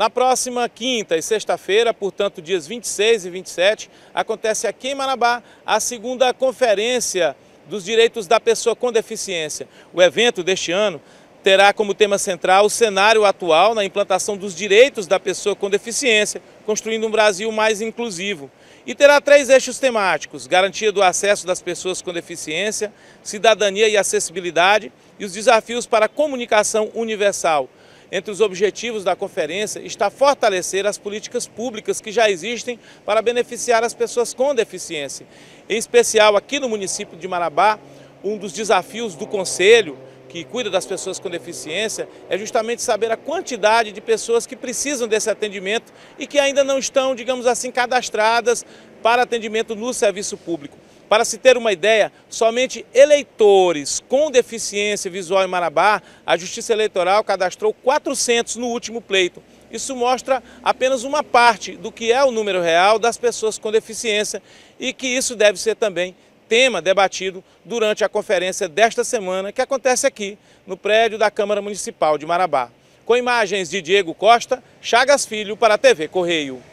Na próxima quinta e sexta-feira, portanto, dias 26 e 27, acontece aqui em Manabá a segunda conferência dos direitos da pessoa com deficiência. O evento deste ano terá como tema central o cenário atual na implantação dos direitos da pessoa com deficiência, construindo um Brasil mais inclusivo. E terá três eixos temáticos: garantia do acesso das pessoas com deficiência, cidadania e acessibilidade, e os desafios para a comunicação universal. Entre os objetivos da conferência está fortalecer as políticas públicas que já existem para beneficiar as pessoas com deficiência. Em especial aqui no município de Marabá, um dos desafios do Conselho que cuida das pessoas com deficiência é justamente saber a quantidade de pessoas que precisam desse atendimento e que ainda não estão, digamos assim, cadastradas para atendimento no serviço público. Para se ter uma ideia, somente eleitores com deficiência visual em Marabá, a Justiça Eleitoral cadastrou 400 no último pleito. Isso mostra apenas uma parte do que é o número real das pessoas com deficiência e que isso deve ser também tema debatido durante a conferência desta semana, que acontece aqui, no prédio da Câmara Municipal de Marabá. Com imagens de Diego Costa, Chagas Filho para a TV Correio.